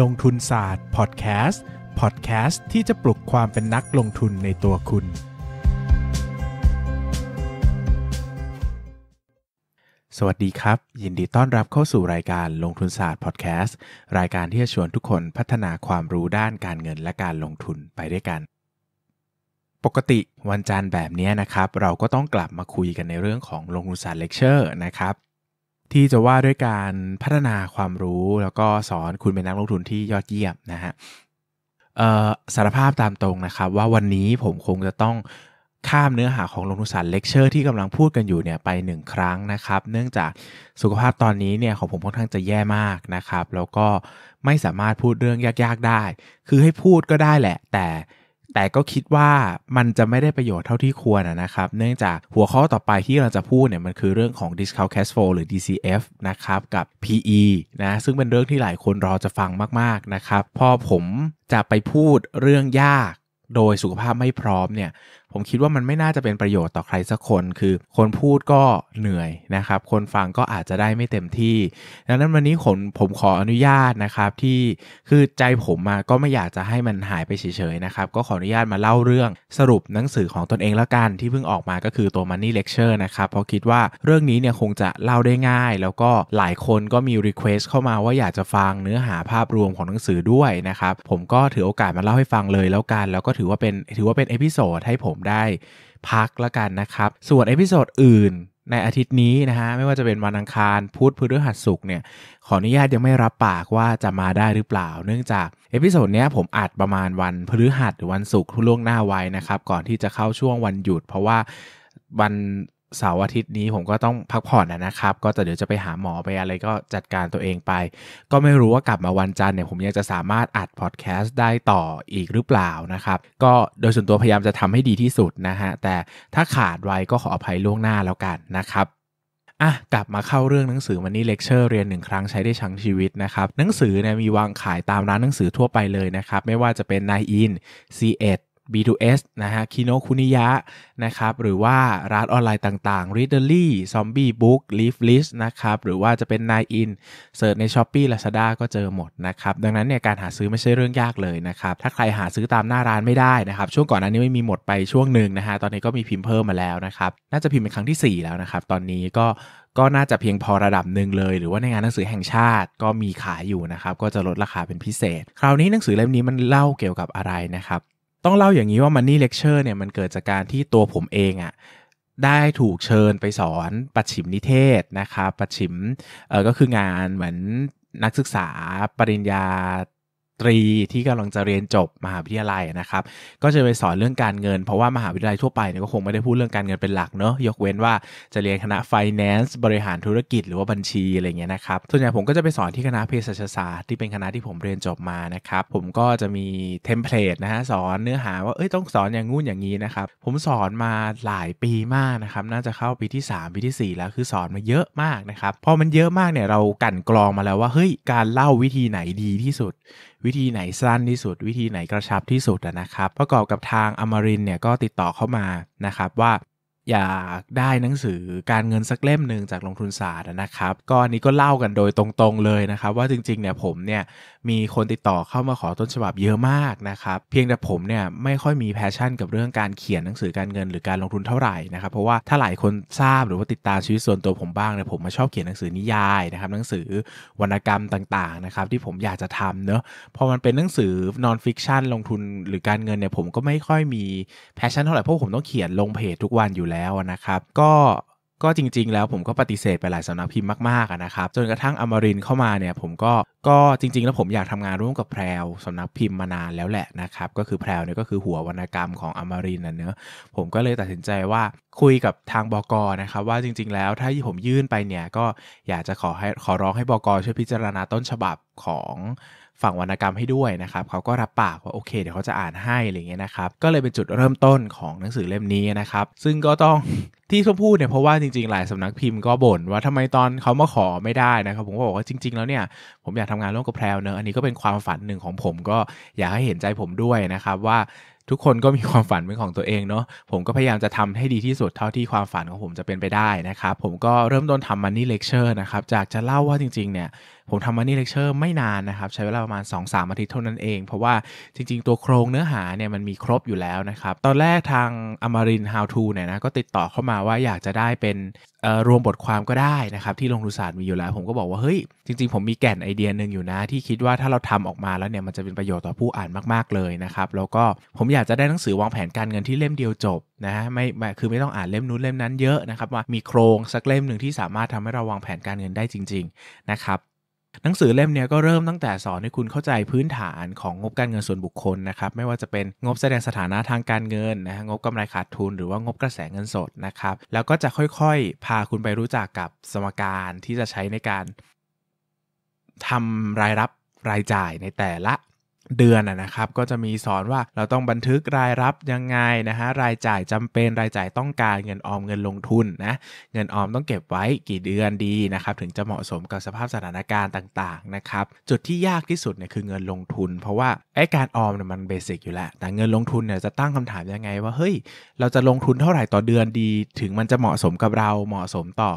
ลงทุนศาสตร์พอดแคสต์พอดแคสต์ที่จะปลุกความเป็นนักลงทุนในตัวคุณ สวัสดีครับ ยินดีต้อนรับเข้าสู่รายการลงทุนศาสตร์พอดแคสต์รายการที่จะชวนทุกคนพัฒนาความรู้ด้านการเงินและการลงทุนไปด้วยกัน ปกติวันจันทร์แบบนี้นะครับ เราก็ต้องกลับมาคุยกันในเรื่องของลงทุนศาสตร์เลคเชอร์นะครับที่จะว่าด้วยการพัฒนาความรู้แล้วก็สอนคุณเป็นนักลงทุนที่ยอดเยี่ยมนะฮะสารภาพตามตรงนะครับ ว่าวันนี้ผมคงจะต้องข้ามเนื้อหาของลงทุนศาสตร์เลคเชอร์ที่กำลังพูดกันอยู่เนี่ยไปหนึ่งครั้งนะครับ เนื่องจากสุขภาพตอนนี้เนี่ยของผมค่อนข้างจะแย่มากนะครับ แล้วก็ไม่สามารถพูดเรื่องยากๆได้ คือให้พูดก็ได้แหละ แต่แต่ก็คิดว่ามันจะไม่ได้ประโยชน์เท่าที่ควรนะครับ เนื่องจากหัวข้อต่อไปที่เราจะพูดเนี่ยมันคือเรื่องของ discount cash flow หรือ DCF นะครับกับ PE นะซึ่งเป็นเรื่องที่หลายคนรอจะฟังมากๆนะครับพอผมจะไปพูดเรื่องยากโดยสุขภาพไม่พร้อมเนี่ยผมคิดว่ามันไม่น่าจะเป็นประโยชน์ต่อใครสักคน คือคนพูดก็เหนื่อยนะครับ คนฟังก็อาจจะได้ไม่เต็มที่ ดังนั้นวันนี้ผมผมขออนุญาตนะครับที่คือใจผมมาก็ไม่อยากจะให้มันหายไปเฉยๆนะครับ ก็ขออนุญาตมาเล่าเรื่องสรุปหนังสือของตนเองแล้วกันที่เพิ่งออกมาก็คือตัว Money Lecture นะครับเพราะคิดว่าเรื่องนี้เนี่ยคงจะเล่าได้ง่าย แล้วก็หลายคนก็มีีเควสต์เข้ามาว่าอยากจะฟังเนื้อหาภาพรวมของหนังสือด้วยนะครับ ผมก็ถือโอกาสมาเล่าให้ฟังเลยแล้วกันแล้วก็ถือว่าเป็นถือว่าเป็นเอพิโซดให้ผมมได้พักแล้วกันนะครับ ส่วนเอพิโซดอื่นในอาทิตย์นี้นะฮะไม่ว่าจะเป็นวันอังคารพุธพฤหัสศุกร์เนี่ยขออนุญาตยังไม่รับปากว่าจะมาได้หรือเปล่า เนื่องจากเอพิโซดเนี้ยผมอัดประมาณวันพฤหัสหรือวันศุกร์ล่วงหน้าไว้นะครับ ก่อนที่จะเข้าช่วงวันหยุด เพราะว่าวันเสาร์อาทิตย์นี้ผมก็ต้องพักผ่อนนะครับ ก็จะเดี๋ยวจะไปหาหมอไปอะไรก็จัดการตัวเองไป ก็ไม่รู้ว่ากลับมาวันจันทร์เนี่ย ผมยังจะสามารถอัดพอดแคสต์ได้ต่ออีกหรือเปล่านะครับ ก็โดยส่วนตัวพยายามจะทำให้ดีที่สุดนะฮะ แต่ถ้าขาดไว้ก็ขออภัยล่วงหน้าแล้วกันนะครับ อ่ะกลับมาเข้าเรื่องหนังสือมันนี่เลคเชอร์เรียนหนึ่งครั้งใช้ได้ชั้งชีวิตนะครับหนังสือเนี่ยมีวางขายตามร้านหนังสือทั่วไปเลยนะครับไม่ว่าจะเป็นนายอินซีเอ็ด B2S นะฮะคิโนคุนิยะ นะครับ หรือว่าร้านออนไลน์ต่างๆ Readerly Zombie Book Leaflist นะครับ หรือว่าจะเป็น Nine In เสิร์ชใน Shopee Lazada ก็เจอหมดนะครับ ดังนั้นเนี่ยการหาซื้อไม่ใช่เรื่องยากเลยนะครับ ถ้าใครหาซื้อตามหน้าร้านไม่ได้นะครับ ช่วงก่อนอันนี้ไม่มีหมดไปช่วงหนึ่งนะฮะ ตอนนี้ก็มีพิมพ์เพิ่มมาแล้วนะครับ น่าจะพิมพ์เป็นครั้งที่ 4 แล้วนะครับ ตอนนี้ก็ ก็น่าจะเพียงพอระดับหนึ่งเลย หรือว่าในงานหนังสือแห่งชาติก็มีขายอยู่นะครับ ก็จะลดราคาเป็นพิเศษ คราวนี้หนังสือเล่มนี้มันเล่าเกี่ยวกับอะไรนะครับต้องเล่าอย่างนี้ว่ามันนี่เลคเชอร์เนี่ยมันเกิดจากการที่ตัวผมเองอะ่ะได้ถูกเชิญไปสอนปัจฉิมนิเทศนะครับปัจฉิมเออก็คืองานเหมือนนักศึกษาปริญญาตรีที่กำลังจะเรียนจบมหาวิทยาลัยนะครับก็จะไปสอนเรื่องการเงินเพราะว่ามหาวิทยาลัยทั่วไปเนี่ยก็คงไม่ได้พูดเรื่องการเงินเป็นหลักเนอะยกเว้นว่าจะเรียนคณะ finance บริหารธุรกิจหรือว่าบัญชีอะไรเงี้ยนะครับส่วนใหญ่ผมก็จะไปสอนที่คณะเภสัชศาสตร์ที่เป็นคณะที่ผมเรียนจบมานะครับผมก็จะมีเทมเพลตนะฮะสอนเนื้อหาว่าเอ้ยต้องสอนอย่างงู้นอย่างนี้นะครับผมสอนมาหลายปีมากนะครับน่าจะเข้าปีที่3ปีที่ 4 แล้วคือสอนมาเยอะมากนะครับพอมันเยอะมากเนี่ยเรากั่นกรองมาแล้วว่าเฮ้ยการเล่าวิธีไหนดีที่สุดววิธีไหนสั้นที่สุด วิธีไหนกระชับที่สุดนะครับ ประกอบกับทางอมรินเนี่ยก็ติดต่อเข้ามานะครับว่าอยากได้หนังสือการเงินสักเล่มหนึ่งจากลงทุนศาสตร์นะครับก็อันนี้ก็เล่ากันโดยตรงๆเลยนะครับว่าจริงๆเนี่ยผมเนี่ยมีคนติดต่อเข้ามาขอต้นฉบับเยอะมากนะครับเพียงแต่ผมเนี่ยไม่ค่อยมีแพชชั่นกับเรื่องการเขียนหนังสือการเงินหรือการลงทุนเท่าไหร่นะครับเพราะว่าถ้าหลายคนทราบหรือว่าติดตามชีวิตส่วนตัวผมบ้างเนี่ยผมมาชอบเขียนหนังสือนิยายนะครับหนังสือวรรณกรรมต่างๆนะครับที่ผมอยากจะทำเนอะพอมันเป็นหนังสือนอนฟิกชันลงทุนหรือการเงินเนี่ยผมก็ไม่ค่อยมีแพชชั่นเท่าไหร่เพราะผมต้องเขียนลงเพจทุกวันอยู่แล้วแล้วนะครับก็ก็จริง ๆแล้วผมก็ปฏิเสธไปหลายสำนักพิมพ์มากๆนะครับจนกระทั่งอมรินเข้ามาเนี่ยผมก็ก็จริงๆ แล้วผมอยากทำงานร่วมกับแพรวสำนักพิมพ์มานานแล้วแหละนะครับก็คือแพรวเนี่ยก็คือหัววรรณกรรมของอมรินนะเนอะผมก็เลยตัดสินใจว่าคุยกับทางบกนะครับว่าจริง ๆ แล้วถ้าผมยื่นไปเนี่ยก็อยากจะขอให้ขอร้องให้บกช่วยพิจารณาต้นฉบับของฝั่งวรรณกรรมให้ด้วยนะครับ เขาก็รับปากว่า โอเค เดี๋ยวเขาจะอ่านให้อะไรเงี้ยนะครับ ก็เลยเป็นจุดเริ่มต้นของหนังสือเล่มนี้นะครับ ซึ่งก็ต้องที่ทพูดเนี่ยเพราะว่าจริงๆหลายสำนักพิมพ์ก็บ่นว่าทำไมตอนเขามาขอไม่ได้นะครับ ผมก็บอกว่าจริงๆแล้วเนี่ย ผมอยากทำงานร่วมกับแพรวเนอะอันนี้ก็เป็นความฝันหนึ่งของผมก็อยากให้เห็นใจผมด้วยนะครับว่าทุกคนก็มีความฝันเป็นของตัวเองเนาะผมก็พยายามจะทำให้ดีที่สุดเท่าที่ความฝันของผมจะเป็นไปได้นะครับผมก็เริ่มต้นทำมันนี่เลคเชอร์นะครับจากจะเล่าว่าจริง ๆเนี่ยผมทำมานนี่เลคเชอร์ไม่นานนะครับ ใช้เวลาประมาณ 2-3 อาทิตย์เท่านั้นเอง เพราะว่าจริงๆตัวโครงเนื้อหาเนี่ยมันมีครบอยู่แล้วนะครับ ตอนแรกทางอมรินฮาวทูเนี่ยนะก็ติดต่อเข้ามาว่าอยากจะได้เป็นรวมบทความก็ได้นะครับที่ลงทุนศาสตร์มีอยู่แล้ว ผมก็บอกว่าเฮ้ยจริงๆ ผมมีแก่นไอเดียหนึ่งอยู่นะ ที่คิดว่าถ้าเราทำออกมาแล้วเนี่ยมันจะเป็นประโยชน์ต่อผู้อ่านมากๆเลยนะครับแล้วก็ผมอยากจะได้หนังสือวางแผนการเงินที่เล่มเดียวจบนะไม่คือไม่ต้องอ่านเล่มนู้นเล่มนั้นเยอะนะครับ ว่ามีโครงสักเล่มหนึ่งที่สามารถทำให้เราวางแผนการเงินได้จริง ๆนะครับหนังสือเล่มนี้ก็เริ่มตั้งแต่สอนให้คุณเข้าใจพื้นฐานของงบการเงินส่วนบุคคลนะครับ ไม่ว่าจะเป็นงบแสดงสถานะทางการเงินนะฮะงบกำไรขาดทุนหรือว่างบกระแสเงินสดนะครับ แล้วก็จะค่อยๆ พาคุณไปรู้จักกับสมการที่จะใช้ในการทำรายรับรายจ่ายในแต่ละเดือนนะครับก็จะมีสอนว่าเราต้องบันทึกรายรับยังไงนะฮะรายจ่ายจำเป็นรายจ่ายต้องการเงินออมเงินลงทุนนะเงินออมต้องเก็บไว้กี่เดือนดีนะครับถึงจะเหมาะสมกับสภาพสถานการณ์ต่างๆนะครับจุดที่ยากที่สุดเนี่ยคือเงินลงทุนเพราะว่าไอ้การออมเนี่ยมันเบสิกอยู่แล้ว แต่เงินลงทุนเนี่ยจะตั้งคำถามยังไงว่าเฮ้ยเราจะลงทุนเท่าไหร่ต่อเดือนดี ถึงมันจะเหมาะสมกับเราเหมาะสมต่อ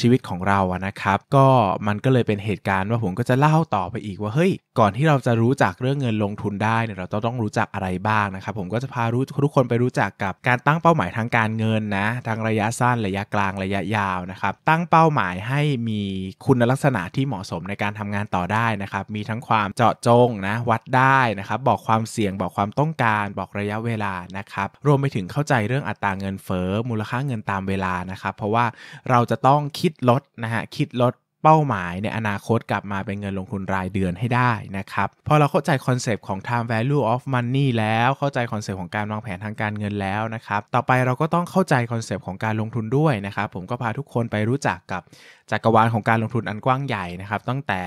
ชีวิตของเราอะนะครับก็มันก็เลยเป็นเหตุการณ์ว่าผมก็จะเล่าต่อไปอีกว่าเฮ้ยก่อนที่เราจะรู้จักเรื่องเงินลงทุนได้เนี่ยเราต้องรู้จักอะไรบ้างนะครับผมก็จะพารู้ทุกคนไปรู้จักกับการตั้งเป้าหมายทางการเงินนะทางระยะสั้นระยะกลางระยะยาวนะครับตั้งเป้าหมายให้มีคุณลักษณะที่เหมาะสมในการทำงานต่อได้นะครับ มีทั้งความเจาะจงนะวัดได้นะครับบอกความเสี่ยงบอกความต้องการบอกระยะเวลานะครับ รวมไปถึงเข้าใจเรื่องอัตราเงินเฟ้อมูลค่าเงินตามเวลานะครับเพราะว่าเราจะต้องคิดลดนะฮะคิดลดเป้าหมายในอนาคตกลับมาเป็นเงินลงทุนรายเดือนให้ได้นะครับพอเราเข้าใจคอนเซปต์ของ time value of money แล้วเข้าใจคอนเซปต์ของการวางแผนทางการเงินแล้วนะครับต่อไปเราก็ต้องเข้าใจคอนเซปต์ของการลงทุนด้วยนะครับผมก็พาทุกคนไปรู้จักกับจักรวาลของการลงทุนอันกว้างใหญ่นะครับตั้งแต่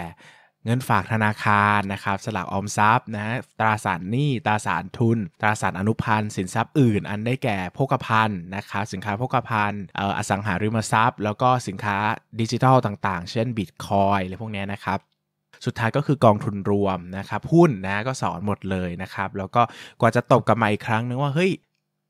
เงินฝากธนาคารนะครับสลากออมทรัพย์นะตราสารหนี้ตราสารทุน ตราสารอนุพันธ์ สินทรัพย์อื่น อันได้แก่โภคภัณฑ์นะครับสินค้าโภคภัณฑ์อสังหาริมทรัพย์ แล้วก็สินค้าดิจิทัลต่าง ๆ เช่นบิตคอยอะไรพวกนี้นะครับสุดท้ายก็คือกองทุนรวมนะครับหุ้นนะก็สอนหมดเลยนะครับแล้วก็กว่าจะตบกับมาอีกครั้งนึงว่าเฮ้ย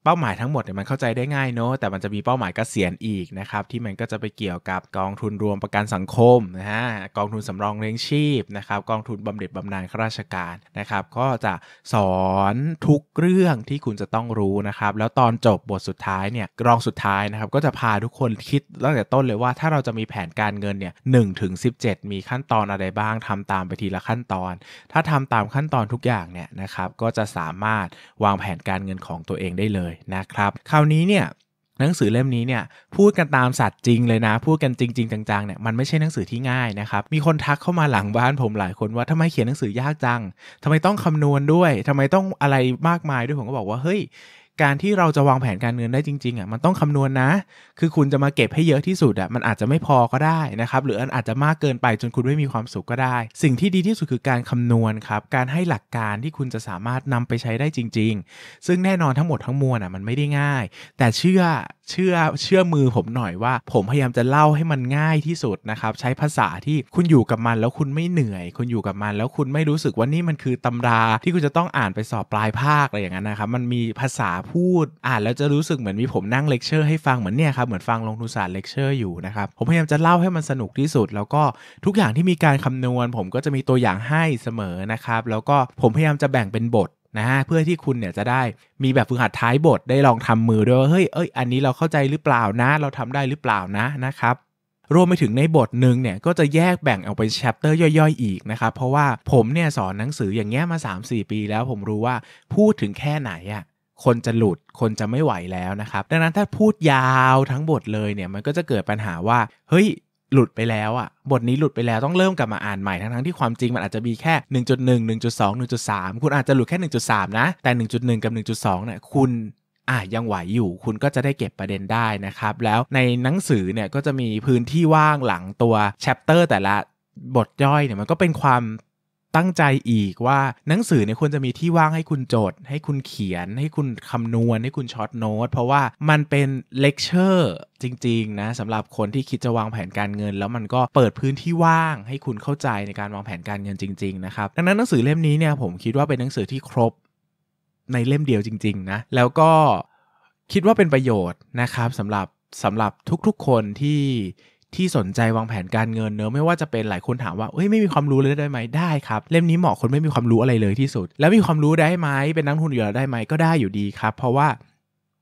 เป้าหมายทั้งหมดเนี่ยมันเข้าใจได้ง่ายเนาะแต่มันจะมีเป้าหมายกเกษียณอีกนะครับที่มันก็จะไปเกี่ยวกับกองทุนรวมประกันสังคมนะฮะกองทุนสำรองเลี้ยงชีพนะครับกองทุนบำเหน็จบำนาญข้าราชการนะครับก็จะสอนทุกเรื่องที่คุณจะต้องรู้นะครับแล้วตอนจบบทสุดท้ายเนี่ยรองสุดท้ายนะครับก็จะพาทุกคนคิดตั้งแต่ต้นเลยว่าถ้าเราจะมีแผนการเงินเนี่ยหนถึงสิมีขั้นตอนอะไรบ้าง ทำตามไปทีละขั้นตอน ถ้าทำตามขั้นตอนทุกอย่างเนี่ยนะครับก็จะสามารถวางแผนการเงินของตัวเองได้เลยยนะครับคราวนี้เนี่ยหนังสือเล่มนี้เนี่ยพูดกันตามสัตว์จริงเลยนะ พูดกันจริงๆจังๆเนี่ยมันไม่ใช่หนังสือที่ง่ายนะครับมีคนทักเข้ามาหลังบ้านผมหลายคนว่าทำไมเขียนหนังสือยากจัง ทำไมต้องคำนวณด้วย ทำไมต้องอะไรมากมายด้วยผมก็บอกว่าเฮ้ยการที่เราจะวางแผนการเงินได้จริงๆอ่ะมันต้องคำนวณนนะ คือคุณจะมาเก็บให้เยอะที่สุดอ่ะมันอาจจะไม่พอก็ได้นะครับหรืออาจจะมากเกินไปจนคุณไม่มีความสุขก็ได้ สิ่งที่ดีที่สุดคือการคำนวณครับการให้หลักการที่คุณจะสามารถนำไปใช้ได้จริง ๆ ซึ่งแน่นอนทั้งหมดทั้งมวลอ่ะมันไม่ได้ง่าย แต่เชื่อเชื่อเชื่อมือผมหน่อยว่า ผมพยายามจะเล่าให้มันง่ายที่สุดนะครับใช้ภาษาที่คุณอยู่กับมัน แล้วคุณไม่เหนื่อย คุณอยู่กับมันแล้วคุณไม่รู้สึกว่านี่มันคือตำราที่คุณจะต้องอ่านไปสอบปลายภาคอะไรอย่างนั้นนะครับมันมีภาษาพูดอ่านแล้วจะรู้สึกเหมือนมีผมนั่งเลคเชอร์ให้ฟังเหมือนเนี่ยครับเหมือนฟังลงทุนศาสตร์เลคเชอร์อยู่นะครับผมพยายามจะเล่าให้มันสนุกที่สุด แล้วก็ทุกอย่างที่มีการคำนวณ ผมก็จะมีตัวอย่างให้เสมอนะครับแล้วก็ผมพยายามจะแบ่งเป็นบทนะฮะเพื่อที่คุณเนี่ยจะได้มีแบบฝึกหัดท้ายบทได้ลองทำมือด้วยว่าเฮ้ยเอ้ยอันนี้เราเข้าใจหรือเปล่านะ เราทำได้หรือเปล่านะนะครับรวมไปถึงในบทหนึ่งเนี่ยก็จะแยกแบ่งออกเป็นแชปเตอร์ย่อยๆอีกนะครับเพราะว่าผมเนี่ยสอนหนังสืออย่างเงี้ยมา 3-4 ปี แล้วผมรู้ว่าพูดถึงแค่ไหนอะคนจะหลุด คนจะไม่ไหวแล้วนะครับ ดังนั้นถ้าพูดยาวทั้งบทเลยเนี่ย มันก็จะเกิดปัญหาว่า เฮ้ย หลุดไปแล้วอะ่ะบทนี้หลุดไปแล้วต้องเริ่มกลับมาอ่านใหม่ ทั้งๆที่ความจริงมันอาจจะมีแค่ 1.1 1.2 1.3คุณอาจจะหลุดแค่ 1.3นะ แต่1.1กับ1.2เนี่ย คุณอ่ะยังไหวอยู่ คุณก็จะได้เก็บประเด็นได้นะครับ แล้วในหนังสือเนี่ยก็จะมีพื้นที่ว่างหลังตัวแชปเตอร์แต่ละบทย่อยเนี่ย มันก็เป็นความตั้งใจอีกว่าหนังสือเนี่ยควรจะมีที่ว่างให้คุณจดให้คุณเขียน ให้คุณคำนวณ ให้คุณช็อตโน้ตเพราะว่ามันเป็นเลคเชอร์จริงๆนะสำหรับคนที่คิดจะวางแผนการเงิน แล้วมันก็เปิดพื้นที่ว่างให้คุณเข้าใจในการวางแผนการเงินจริงๆนะครับ ดังนั้นหนังสือเล่มนี้เนี่ยผมคิดว่าเป็นหนังสือที่ครบในเล่มเดียวจริงๆนะแล้วก็คิดว่าเป็นประโยชน์นะครับสำหรับสำหรับทุก ๆคนที่ที่สนใจวางแผนการเงินเนอะไม่ว่าจะเป็นหลายคนถามว่าเฮ้ย ไม่มีความรู้เลยได้ไหมได้ครับ เล่มนี้เหมาะคนไม่มีความรู้อะไรเลยที่สุด แล้วมีความรู้ได้ไหมเป็นนักทุนอยู่แล้วได้ไหมก็ได้อยู่ดีครับ เพราะว่า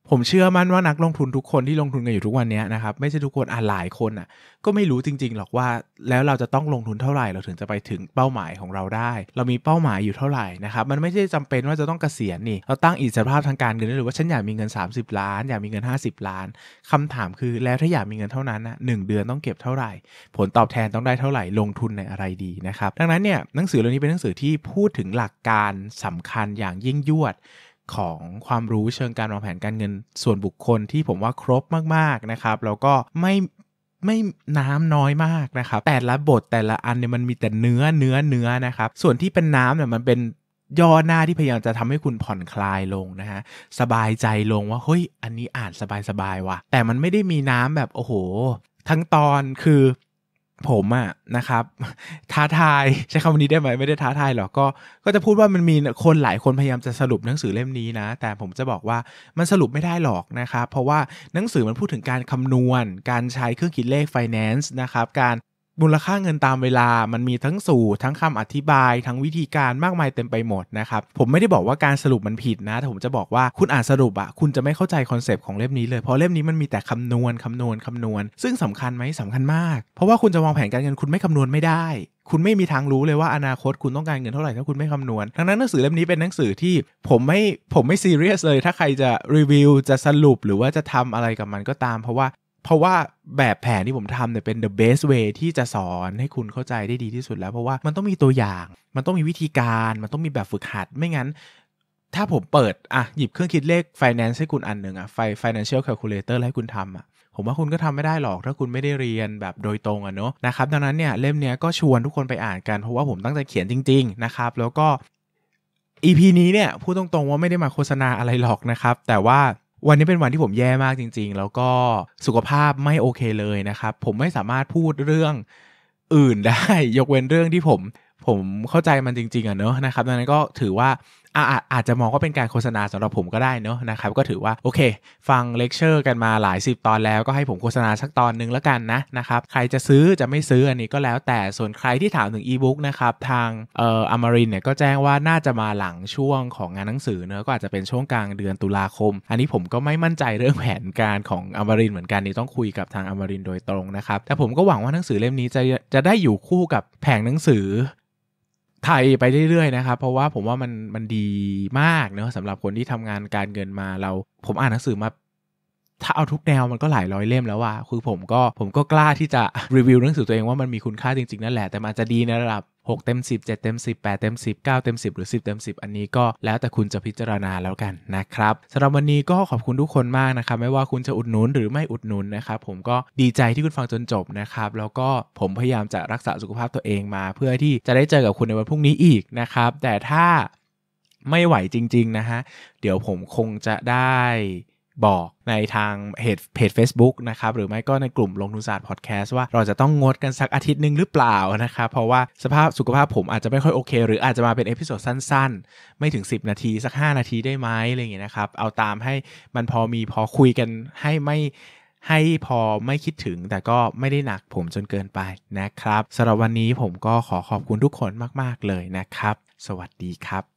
ผมเชื่อมั่นว่านักลงทุนทุกคนที่ลงทุนกันอยู่ทุกวันนี้นะครับไม่ใช่ทุกคนอ่ะหลายคนอ่ะก็ไม่รู้จริง ๆ หรอกว่าแล้วเราจะต้องลงทุนเท่าไหร่ เราถึงจะไปถึงเป้าหมายของเราได้ เรามีเป้าหมายอยู่เท่าไหร่นะครับมันไม่ใช่จำเป็นว่าจะต้องเกษียณนี่เราตั้งอิสรภาพทางการเงินได้หรือว่าฉันอยากมีเงิน 30 ล้านอยากมีเงิน 50 ล้าน คำถามคือแล้วถ้าอยากมีเงินเท่านั้นนะหเดือนต้องเก็บเท่าไหร่ ผลตอบแทนต้องได้เท่าไหร่ลงทุนในอะไรดีนะครับดังนั้นเนี่ยหนังสือเล่มนี้เป็นหนังสือที่พูดถึงหลักการสำคัญอย่างยิ่งยวดของความรู้เชิงการวางแผนการเงิน ส่วนบุคคลที่ผมว่าครบมากๆนะครับแล้วก็ไม่ไม่น้ำน้อยมากนะครับแต่ละบทแต่ละอันเนี่ยมันมีแต่เนื้อเนื้อเนื้อนะครับ ส่วนที่เป็นน้ำเนี่ยมันเป็นย่อหน้าที่พยายามจะทำให้คุณผ่อนคลายลงนะฮะสบายใจลงว่าเฮ้ยอันนี้อ่านสบายๆว่ะแต่มันไม่ได้มีน้ำแบบโอ้โห ทั้งตอนคือผมอะนะครับ ท้าทายใช้คำนี้ได้ไหมไม่ได้ท้าทายหรอกก็ ก็จะพูดว่ามันมีคนหลายคนพยายามจะสรุปหนังสือเล่มนี้นะ แต่ผมจะบอกว่ามันสรุปไม่ได้หรอกนะครับ เพราะว่าหนังสือมันพูดถึงการคำนวณ การใช้เครื่องคิดเลข finance นะครับ การมูลค่าเงินตามเวลา มันมีทั้งสูตรทั้งคำอธิบาย ทั้งวิธีการมากมายเต็มไปหมดนะครับ ผมไม่ได้บอกว่าการสรุปมันผิดนะ แต่ผมจะบอกว่าคุณอ่านสรุปอะคุณจะไม่เข้าใจคอนเซปต์ของเล่มนี้เลย เพราะเล่มนี้มันมีแต่คำนวณคำนวณคำนวณ ซึ่งสำคัญไหมสำคัญมาก เพราะว่าคุณจะวางแผนการเงินคุณไม่คำนวณไม่ได้ คุณไม่มีทางรู้เลยว่าอนาคต คุณต้องการเงินเท่าไหร่ถ้าคุณไม่คำนวณดังนั้นหนังสือเล่มนี้เป็นหนังสือที่ ผมไม่ผมไม่ซีเรียสเลย ถ้าใครจะรีวิว จะสรุป หรือว่าจะทำอะไรกับมันก็ตาม เพราะว่าเพราะว่าแบบแผนที่ผมทำเนี่ยเป็น the best way ที่จะสอนให้คุณเข้าใจได้ดีที่สุดแล้วเพราะว่ามันต้องมีตัวอย่าง มันต้องมีวิธีการมันต้องมีแบบฝึกหัด ไม่งั้น ถ้าผมเปิด อ่ะ หยิบเครื่องคิดเลข finance ให้คุณอันหนึ่งอ่ะไฟ financial calculator ให้คุณทำอ่ะ ผมว่าคุณก็ทำไม่ได้หรอก ถ้าคุณไม่ได้เรียนแบบโดยตรงอ่ะเนาะนะครับดังนั้นเนี่ยเล่มเนี้ยก็ชวนทุกคนไปอ่านกันเพราะว่าผมตั้งใจเขียนจริงๆนะครับแล้วก็ EP นี้เนี่ยพูดตรงๆว่าไม่ได้มาโฆษณาอะไรหรอกนะครับแต่ว่าวันนี้เป็นวันที่ผมแย่มากจริง ๆ แล้วก็สุขภาพไม่โอเคเลยนะครับ ผมไม่สามารถพูดเรื่องอื่นได้ ยกเว้นเรื่องที่ผมผมเข้าใจมันจริง ๆอะเนอะนะครับดังนั้นก็ถือว่าอาอาจจะมองว่าเป็นการโฆษณาสำหรับผมก็ได้เนอะนะครับ ก็ถือว่าโอเค ฟังเลคเชอร์กันมาหลาย 10 ตอนแล้วก็ให้ผมโฆษณาสักตอนนึงแล้วกันนะนะครับ ใครจะซื้อจะไม่ซื้ออันนี้ก็แล้วแต่ส่วนใครที่ถามถึงอีบุ๊กนะครับ ทางเอ่ออมรินเนี่ยก็แจ้งว่าน่าจะมาหลังช่วงของงานหนังสือเนอะก็อาจจะเป็นช่วงกลางเดือนตุลาคม อันนี้ผมก็ไม่มั่นใจเรื่องแผนการของอมรินเหมือนกันนี่ต้องคุยกับทางอมรินโดยตรงนะครับแต่ผมก็หวังว่าหนังสือเล่มนี้จะจะได้อยู่คู่กับแผงหนังสือไทยไปเรื่อยๆ นะครับ เพราะว่าผมว่ามันมันดีมากเนาะสำหรับคนที่ทำงานการเงินมาเรา ผมอ่านหนังสือมาถ้าเอาทุกแนวมันก็หลายร้อยเล่มแล้วว่าคือผมก็ผมก็กล้าที่จะรีวิวหนังสือตัวเองว่ามันมีคุณค่าจริงๆนั่นแหละแต่มันจะดีในระดับ6เต็ม10 7เต็ม10 8เต็ม10 9เต็ม10หรือ10เต็ม10 อันนี้ก็แล้วแต่คุณจะพิจารณาแล้วกันนะครับสำหรับวันนี้ก็ขอบคุณทุกคนมากนะครับ ไม่ว่าคุณจะอุดหนุนหรือไม่อุดหนุนนะครับ ผมก็ดีใจที่คุณฟังจนจบนะครับแล้วก็ผมพยายามจะรักษาสุขภาพตัวเองมา เพื่อที่จะได้เจอกับคุณในวันพรุ่งนี้อีกนะครับแต่ถ้าไม่ไหวจริง ๆนะฮะเดี๋ยวผมคงจะได้บอกในทางเพจเฟซบุ๊กนะครับหรือไม่ก็ในกลุ่มลงทุนศาสตร์พอดแคสต์ว่าเราจะต้องงดกันสักอาทิตย์หนึ่งหรือเปล่านะครับ เพราะว่าสภาพสุขภาพผมอาจจะไม่ค่อยโอเค หรืออาจจะมาเป็นเอพิโซดสั้นๆ ไม่ถึง 10 นาทีสัก 5 นาทีได้ไหมอะไรอย่างเงี้ยนะครับเอาตามให้มันพอมีพอคุยกันให้ไม่ให้พอไม่คิดถึงแต่ก็ไม่ได้หนักผมจนเกินไปนะครับสำหรับวันนี้ผมก็ขอขอบคุณทุกคนมาก ๆเลยนะครับ สวัสดีครับ